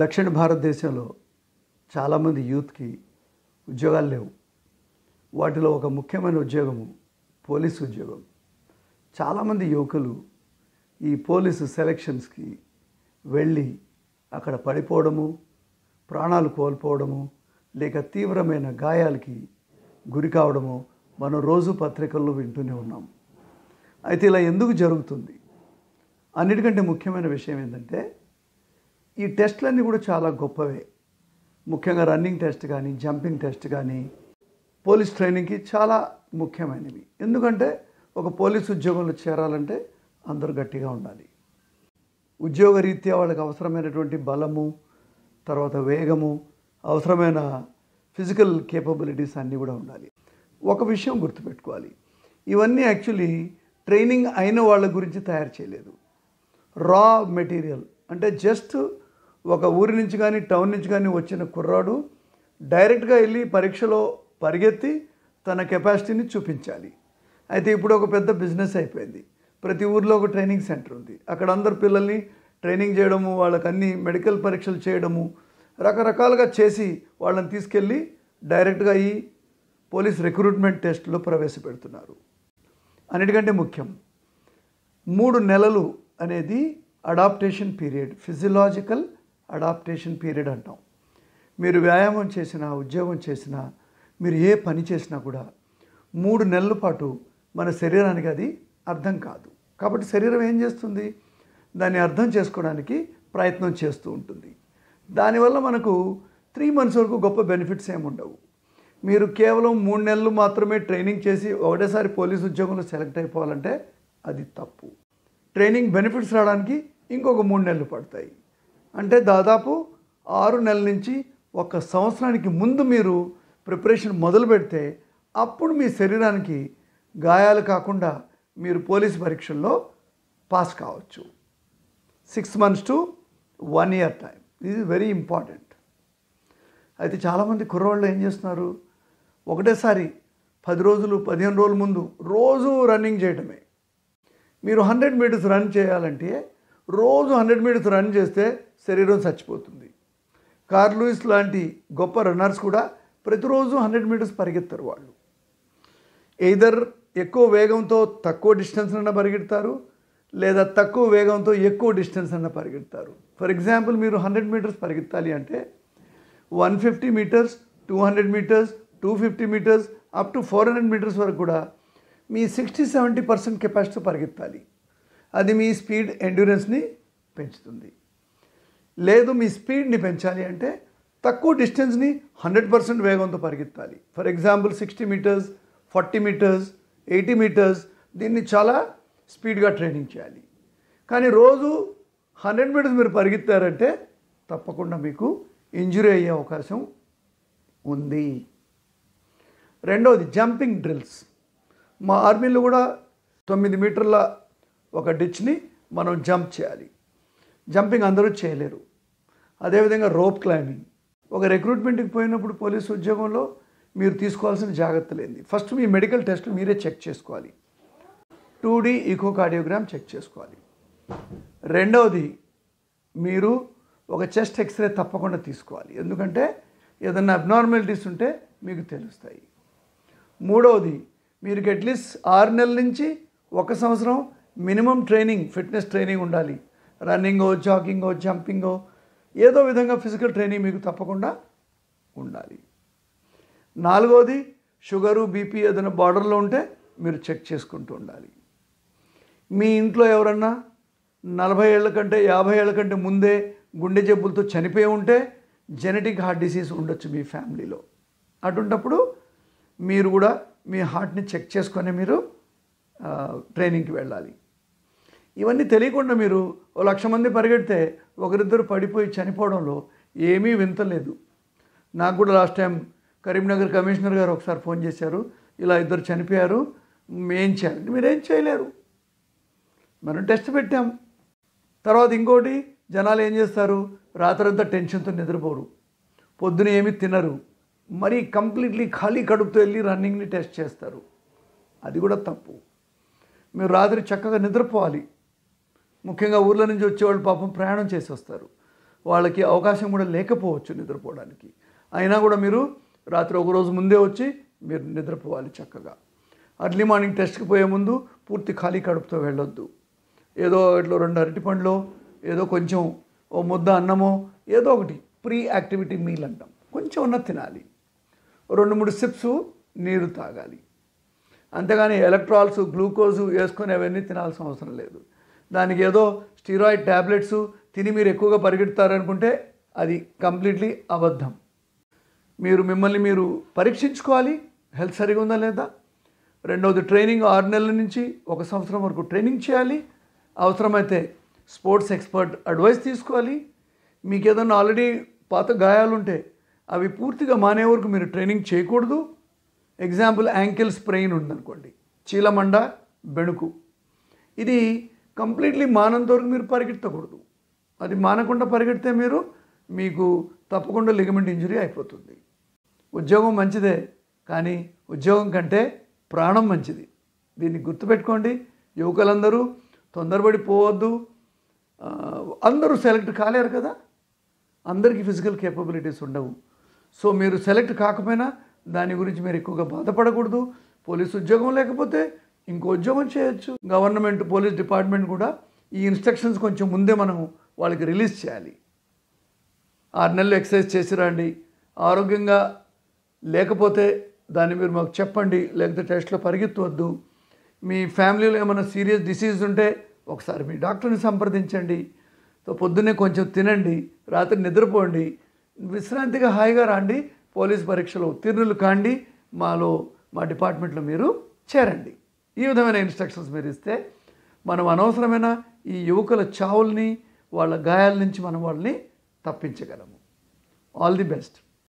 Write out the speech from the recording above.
దక్షిణ భారతదేశంలో చాలామంది యూత్కి ఉద్యోగాలు లేవు వాటిలో ఒక ముఖ్యమైన ఉద్యోగము పోలీసు ఉద్యోగం చాలామంది యువకులు ఈ పోలీసు సెలక్షన్స్కి వెళ్ళి అక్కడ పడిపోవడము ప్రాణాలు కోల్పోవడము లేక తీవ్రమైన గాయాలకి గురి కావడము మనం రోజు పత్రికల్లో వింటూనే ఉన్నాం అయితే ఇలా ఎందుకు జరుగుతుంది అన్నిటికంటే ముఖ్యమైన విషయం ఏంటంటే ఈ టెస్ట్లన్నీ కూడా చాలా గొప్పవే ముఖ్యంగా రన్నింగ్ టెస్ట్ కానీ జంపింగ్ టెస్ట్ కానీ పోలీస్ ట్రైనింగ్కి చాలా ముఖ్యమైనవి ఎందుకంటే ఒక పోలీస్ ఉద్యోగంలో చేరాలంటే అందరూ గట్టిగా ఉండాలి ఉద్యోగ రీత్యా వాళ్ళకి అవసరమైనటువంటి బలము తర్వాత వేగము అవసరమైన ఫిజికల్ కేపబిలిటీస్ అన్నీ కూడా ఉండాలి ఒక విషయం గుర్తుపెట్టుకోవాలి ఇవన్నీ యాక్చువల్లీ ట్రైనింగ్ అయిన వాళ్ళ గురించి తయారు చేయలేదు రా మెటీరియల్ అంటే జస్ట్ ఒక ఊరి నుంచి కానీ టౌన్ నుంచి కానీ వచ్చిన కుర్రాడు డైరెక్ట్గా వెళ్ళి పరీక్షలో పరిగెత్తి తన కెపాసిటీని చూపించాలి అయితే ఇప్పుడు ఒక పెద్ద బిజినెస్ అయిపోయింది ప్రతి ఊర్లో ఒక ట్రైనింగ్ సెంటర్ ఉంది అక్కడ అందరు పిల్లల్ని ట్రైనింగ్ చేయడము వాళ్ళకి అన్ని మెడికల్ పరీక్షలు చేయడము రకరకాలుగా చేసి వాళ్ళని తీసుకెళ్ళి డైరెక్ట్గా ఈ పోలీస్ రిక్రూట్మెంట్ టెస్ట్లో ప్రవేశపెడుతున్నారు అన్నిటికంటే ముఖ్యం మూడు నెలలు అనేది adaptation period physiological adaptation period అంటాం మీరు వ్యాయామం చేసినా ఉద్యోగం చేసినా మీరు ఏ పని చేసినా కూడా మూడు నెలల పాటు మన శరీరానికి అది అర్థం కాదు కాబట్టి శరీరం ఏం చేస్తుంది దాన్ని అర్థం చేసుకోవడానికి ప్రయత్నం చేస్తూ ఉంటుంది దానివల్ల మనకు త్రీ మంత్స్ వరకు గొప్ప బెనిఫిట్స్ ఏమి ఉండవు మీరు కేవలం మూడు నెలలు మాత్రమే ట్రైనింగ్ చేసి ఒకటేసారి పోలీస్ ఉద్యోగంలో సెలెక్ట్ అయిపోవాలంటే అది తప్పు ట్రైనింగ్ బెనిఫిట్స్ రావడానికి ఇంకొక మూడు నెలలు పడతాయి అంటే దాదాపు ఆరు నెలల నుంచి ఒక సంవత్సరానికి ముందు మీరు ప్రిపరేషన్ మొదలు పెడితే అప్పుడు మీ శరీరానికి గాయాలు కాకుండా మీరు పోలీస్ పరీక్షల్లో పాస్ కావచ్చు six months to one year time ఇది వెరీ ఇంపార్టెంట్ అయితే చాలామంది కుర్రవాళ్ళు ఏం చేస్తున్నారు ఒకటేసారి పది రోజులు పదిహేను రోజుల ముందు రోజు రన్నింగ్ చేయడమే మీరు హండ్రెడ్ మీటర్స్ రన్ చేయాలంటే రోజు హండ్రెడ్ మీటర్స్ రన్ చేస్తే శరీరం చచ్చిపోతుంది కార్లూయిస్ లాంటి గొప్ప రన్నర్స్ కూడా ప్రతిరోజు హండ్రెడ్ మీటర్స్ పరిగెత్తారు వాళ్ళు ఎయిదర్ ఎక్కువ వేగంతో తక్కువ డిస్టెన్స్ అన్న పరిగెడతారు లేదా తక్కువ వేగంతో ఎక్కువ డిస్టెన్స్ అన్న పరిగెడతారు ఫర్ ఎగ్జాంపుల్ మీరు హండ్రెడ్ మీటర్స్ పరిగెత్తాలి అంటే one fifty meters two hundred meters two fifty meters up to four hundred meters వరకు కూడా మీ సిక్స్టీ సెవెంటీ పర్సెంట్ కెపాసిటీ పరిగెత్తాలి అది మీ స్పీడ్ ఎండ్యూరెన్స్ని పెంచుతుంది లేదు మీ స్పీడ్ని పెంచాలి అంటే తక్కువ డిస్టెన్స్ని హండ్రెడ్ పర్సెంట్ వేగంతో పరిగెత్తాలి for example sixty meters forty meters eighty meters దీన్ని చాలా స్పీడ్గా ట్రైనింగ్ చేయాలి కానీ రోజు హండ్రెడ్ మీటర్స్ మీరు పరిగెత్తారంటే తప్పకుండా మీకు ఇంజురీ అయ్యే అవకాశం ఉంది రెండవది జంపింగ్ డ్రిల్స్ మా ఆర్మీలో కూడా తొమ్మిది మీటర్ల ఒక డిచ్ని మనం జంప్ చేయాలి జంపింగ్ అందరూ చేయలేరు అదేవిధంగా రోప్ క్లైంబింగ్ ఒక రిక్రూట్మెంట్కి పోయినప్పుడు పోలీసు ఉద్యోగంలో మీరు తీసుకోవాల్సిన జాగ్రత్తలు ఏంది ఫస్ట్ మీ మెడికల్ టెస్ట్ మీరే చెక్ చేసుకోవాలి టూ డీ ఈకోకార్డియోగ్రామ్ చెక్ చేసుకోవాలి రెండవది మీరు ఒక చెస్ట్ ఎక్స్రే తప్పకుండా తీసుకోవాలి ఎందుకంటే ఏదన్నా అబ్నార్మాలిటీస్ ఉంటే మీకు తెలుస్తాయి మూడవది మీరు అట్లీస్ట్ ఆరు నెలల నుంచి ఒక సంవత్సరం మినిమం ట్రైనింగ్ ఫిట్నెస్ ట్రైనింగ్ ఉండాలి రన్నింగో జాగింగో జంపింగో ఏదో విధంగా ఫిజికల్ ట్రైనింగ్ మీకు తప్పకుండా ఉండాలి నాలుగోది షుగరు బీపీ ఏదైనా బార్డర్లో ఉంటే మీరు చెక్ చేసుకుంటూ ఉండాలి మీ ఇంట్లో ఎవరన్నా నలభై ఏళ్ళ కంటే యాభై ఏళ్ళ కంటే ముందే గుండె జబ్బులతో చనిపోయి ఉంటే జెనెటిక్ హార్ట్ డిసీజ్ ఉండొచ్చు మీ ఫ్యామిలీలో అటుంటప్పుడు మీరు కూడా మీ హార్ట్ని చెక్ చేసుకొని మీరు ట్రైనింగ్కి వెళ్ళాలి ఇవన్నీ తెలియకుండా మీరు లక్ష మంది పరిగెడితే ఒకరిద్దరు పడిపోయి చనిపోవడంలో ఏమీ వింతలేదు నాకు కూడా లాస్ట్ టైం కరీంనగర్ కమిషనర్ గారు ఒకసారి ఫోన్ చేశారు ఇలా ఇద్దరు చనిపోయారు మేం చేయాలి మీరేం చేయలేరు మనం టెస్ట్ పెట్టాం తర్వాత ఇంకోటి జనాలు ఏం చేస్తారు రాత్రంతా టెన్షన్తో నిద్రపోరు పొద్దున ఏమి తినరు మరీ కంప్లీట్లీ ఖాళీ కడుపుతో వెళ్ళి రన్నింగ్ని టెస్ట్ చేస్తారు అది కూడా తప్పు మీరు రాత్రి చక్కగా నిద్రపోవాలి ముఖ్యంగా ఊర్ల నుంచి వచ్చేవాళ్ళు పాపం ప్రయాణం చేసి వస్తారు వాళ్ళకి అవకాశం కూడా లేకపోవచ్చు నిద్రపోవడానికి అయినా కూడా మీరు రాత్రి ఒకరోజు ముందే వచ్చి మీరు నిద్రపోవాలి చక్కగా అర్లీ మార్నింగ్ టెస్ట్కి పోయే ముందు పూర్తి ఖాళీ కడుపుతో వెళ్ళొద్దు ఏదో ఇట్లా రెండు అరటి పండ్లు ఏదో కొంచెం ఓ ముద్ద అన్నమో ఏదో ఒకటి ప్రీ యాక్టివిటీ మీల్ అంటాం కొంచెం ఉన్న తినాలి రెండు మూడు సిప్స్ నీరు తాగాలి అంతేగాని ఎలక్ట్రాల్స్ గ్లూకోజు వేసుకొని అవన్నీ తినాల్సిన అవసరం లేదు దానికి ఏదో స్టీరాయిడ్ ట్యాబ్లెట్స్ తిని మీరు ఎక్కువగా పరిగెడతారనుకుంటే అది కంప్లీట్లీ అబద్ధం మీరు మిమ్మల్ని మీరు పరీక్షించుకోవాలి హెల్త్ సరిగా ఉందా లేదా రెండవది ట్రైనింగ్ ఆరు నెలల నుంచి ఒక సంవత్సరం వరకు ట్రైనింగ్ చేయాలి అవసరమైతే స్పోర్ట్స్ ఎక్స్పర్ట్ అడ్వైస్ తీసుకోవాలి మీకు ఏదన్నా ఆల్రెడీ పాత గాయాలుంటే అవి పూర్తిగా మానే వరకు మీరు ట్రైనింగ్ చేయకూడదు ఎగ్జాంపుల్ యాంకిల్ స్ప్రెయిన్ ఉందనుకోండి చీలమండ బెణుకు ఇది కంప్లీట్లీ మానంత వరకు మీరు పరిగెత్తకూడదు అది మానకుండా పరిగెడితే మీరు మీకు తప్పకుండా లిగమెంట్ ఇంజరీ అయిపోతుంది ఉద్యోగం మంచిదే కానీ ఉద్యోగం కంటే ప్రాణం మంచిది దీన్ని గుర్తుపెట్టుకోండి యువకులందరూ తొందరపడి పోవద్దు అందరూ సెలెక్ట్ కాలేరు కదా అందరికీ ఫిజికల్ కేపబిలిటీస్ ఉండవు సో మీరు సెలెక్ట్ కాకపోయినా దాని గురించి మీరు ఎక్కువగా బాధపడకూడదు పోలీసు ఉద్యోగం లేకపోతే ఇంకో ఉద్యోగం చేయొచ్చు గవర్నమెంట్ పోలీస్ డిపార్ట్మెంట్ కూడా ఈ ఇన్స్ట్రక్షన్స్ కొంచెం ముందే మనం వాళ్ళకి రిలీజ్ చేయాలి ఆరు నెలలు ఎక్సర్సైజ్ చేసి రండి ఆరోగ్యంగా లేకపోతే దాన్ని మీరు మాకు చెప్పండి లేకపోతే టెస్ట్లో పరిగెత్తవద్దు మీ ఫ్యామిలీలో ఏమైనా సీరియస్ డిసీజ్ ఉంటే ఒకసారి మీ డాక్టర్ని సంప్రదించండి సో పొద్దున్నే కొంచెం తినండి రాత్రి నిద్రపోండి విశ్రాంతిగా హాయిగా రాండి పోలీస్ పరీక్షలో ఉత్తీర్ణులు కాండి మాలో మా డిపార్ట్మెంట్లో మీరు చేరండి ఈ విధమైన ఇన్స్ట్రక్షన్స్ మీరు ఇస్తే మనం అనవసరమైన ఈ యువకుల చావుల్ని వాళ్ళ గాయాల నుంచి మనం వాళ్ళని తప్పించగలము ఆల్ ది బెస్ట్